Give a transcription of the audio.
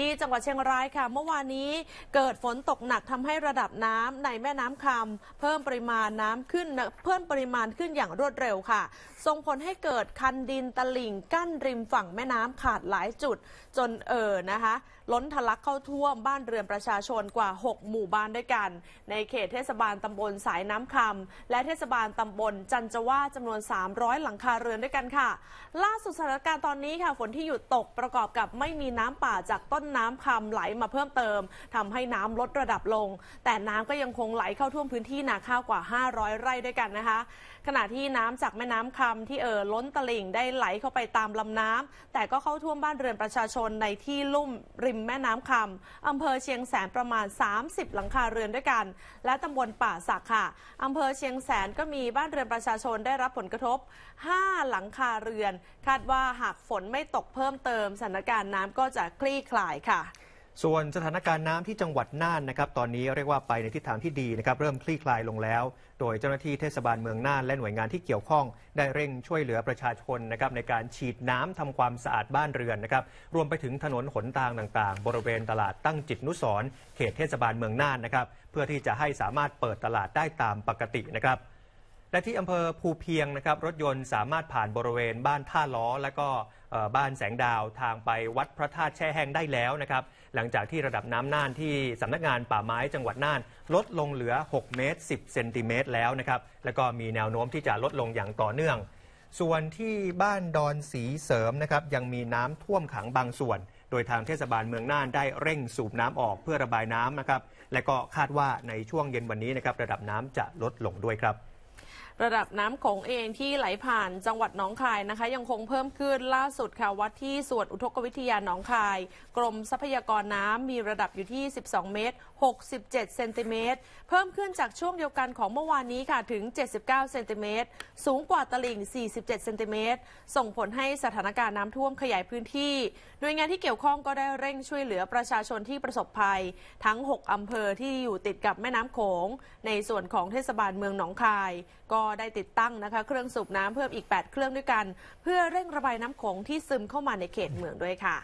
ที่จังหวัดเชียงรายค่ะเมื่อวานนี้เกิดฝนตกหนักทำให้ระดับน้ำในแม่น้ำคำ เพิ่มปริมาณน้ำขึ้นเพิ่มปริมาณขึ้นอย่างรวดเร็วค่ะส่งผลให้เกิดคันดินตลิ่งกั้นริมฝั่งแม่น้ำขาดหลายจุดจนเอ่อนะคะ ล้นทะลักเข้าท่วมบ้านเรือนประชาชนกว่า 6 หมู่บ้านด้วยกัน ในเขตเทศบาลตำบลสายน้ำคำ และเทศบาลตำบล จันจว่าจำนวน 300 หลังคาเรือนด้วยกันค่ะ ล่าสุดสถานการณ์ตอนนี้ค่ะฝนที่หยุดตกประกอบกับไม่มีน้ำป่าจากต้นน้ำคำไหลมาเพิ่มเติม ทำให้น้ำลดระดับลง แต่น้ำก็ยังคงไหลเข้าท่วมพื้นที่นาข้าวกว่า 500 ไร่ด้วยกันนะคะ ขณะที่น้ำจากแม่น้ำคำที่เอ่อล้นตลิ่งได้ไหลเข้าไปตามลำน้ำ แต่ก็เข้าท่วมบ้านเรือนประชาชนในที่ลุ่มริมแม่น้ำคำอำเภอเชียงแสนประมาณ 30 หลังคาเรือนด้วยกัน และตำบลป่าสักค่ะอำเภอเชียงแสนก็มีบ้านเรือนประชาชนได้รับผลกระทบ 5 หลังคาเรือน คาดว่าหากฝนไม่ตกเพิ่มเติมสถานการณ์น้ำก็จะคลี่คลายค่ะส่วนสถานการณ์น้ำที่จังหวัดน่านนะครับ ตอนนี้เรียกว่าไปในทิศทางที่ดีนะครับ เริ่มคลี่คลายลงแล้ว โดยเจ้าหน้าที่เทศบาลเมืองน่านและหน่วยงานที่เกี่ยวข้อง ได้เร่งช่วยเหลือประชาชนนะครับในการฉีดน้ำทำความสะอาดบ้านเรือนนะครับรวมไปถึงถนนหนทางต่างๆ บริเวณตลาดตั้งจิตนุสรเขตเทศบาลเมืองน่านนะครับเพื่อที่จะให้สามารถเปิดตลาดได้ตามปกตินะครับและที่อำเภอภูเพียงนะครับ รถยนต์สามารถผ่านบริเวณบ้านท่าล้อและก็บ้านแสงดาวทางไปวัดพระธาตุแช่แห้งได้แล้วนะครับหลังจากที่ระดับน้ำน่านที่สำนักงานป่าไม้จังหวัดน่าน ลดลงเหลือ 6 เมตร 10เซนติเมตรแล้วนะครับและก็มีแนวโน้มที่จะลดลงอย่างต่อเนื่อง ส่วนที่บ้านดอนสีเสริมนะครับยังมีน้ำท่วมขังบางส่วน โดยทางเทศบาลเมืองน่านได้เร่งสูบน้ำออกเพื่อระบายน้ำนะครับและก็คาดว่าในช่วงเย็นวันนี้นะครับระดับน้ำจะลดลงด้วยครับระดับน้ำโขงเองที่ไหลผ่านจังหวัดหนองคายนะคะยังคงเพิ่มขึ้นล่าสุดค่ะวัดที่ส่วนอุทกวิทยาหนองคายกรมทรัพยากรน้ำมีระดับอยู่ที่ 12 เมตร 67 เซนติเมตรเพิ่มขึ้นจากช่วงเดียวกันของเมื่อวานนี้ค่ะถึง 79เซนติเมตรสูงกว่าตลิ่ง 47เซนติเมตรส่งผลให้สถานการณ์น้ำท่วมขยายพื้นที่หน่วยงานที่เกี่ยวข้องก็ได้เร่งช่วยเหลือประชาชนที่ประสบภัยทั้ง 6อำเภอที่อยู่ติดกับแม่น้ำโขงในส่วนของเทศบาลเมืองหนองคายก็ได้ติดตั้งนะคะ เครื่องสูบน้ำเพิ่มอีก 8 เครื่องด้วยกัน เพื่อเร่งระบายน้ำโขงที่ซึมเข้ามาในเขตเมืองด้วยค่ะ